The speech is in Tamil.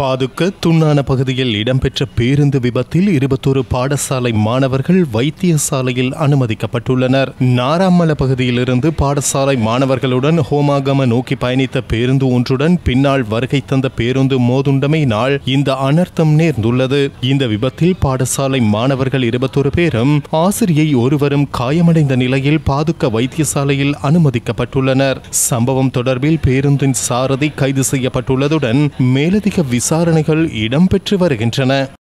பாதுக்க துண்ணான பகுதியில் இடம்பெற்ற பேருந்து விபத்தில் இருபத்தொரு பாடசாலை மாணவர்கள் வைத்தியசாலையில் அனுமதிக்கப்பட்டுள்ளனர் நாராமல பகுதியிலிருந்து பாடசாலை மாணவர்களுடன் ஹோமாகம நோக்கி பயணித்த பேருந்து ஒன்றுடன் பின்னால் வருகை தந்த பேருந்து மோதுண்டமை நாள் இந்த அனர்த்தம் நேர்ந்துள்ளது இந்த விபத்தில் பாடசாலை மாணவர்கள் இருபத்தொரு பேரும் ஆசிரியை ஒருவரும் காயமடைந்த நிலையில் பாதுக்க வைத்தியசாலையில் அனுமதிக்கப்பட்டுள்ளனர் சம்பவம் தொடர்பில் பேருந்தின் சாரதி கைது செய்யப்பட்டுள்ளதுடன் மேலதிக விசாரணைகள் இடம்பெற்று வருகின்றன